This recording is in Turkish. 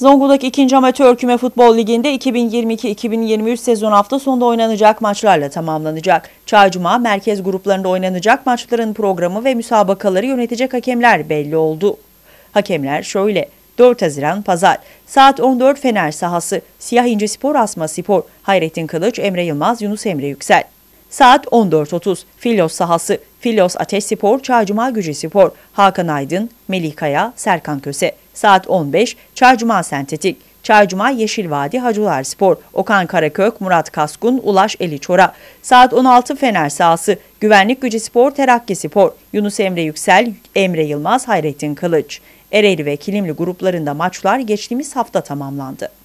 Zonguldak 2. Amatör Küme Futbol Ligi'nde 2022-2023 sezon hafta sonunda oynanacak maçlarla tamamlanacak. Çağcuma merkez gruplarında oynanacak maçların programı ve müsabakaları yönetecek hakemler belli oldu. Hakemler şöyle. 4 Haziran Pazar saat 14 Fener sahası Siyah İnce Spor Asma Spor Hayrettin Kılıç Emre Yılmaz Yunus Emre Yüksel Saat 14.30 Filos sahası Filos Ateş Spor, Çarcuma Gücü Spor, Hakan Aydın, Melih Kaya, Serkan Köse. Saat 15 Çarcuma Sentetik, Çarcuma Yeşil Vadi Hacılar Spor, Okan Karakök, Murat Kaskun, Ulaş Eli Çora. Saat 16 Fener sahası Güvenlik Gücü Spor, Terakki Spor, Yunus Emre Yüksel, Emre Yılmaz, Hayrettin Kılıç. Ereğli ve Kilimli gruplarında maçlar geçtiğimiz hafta tamamlandı.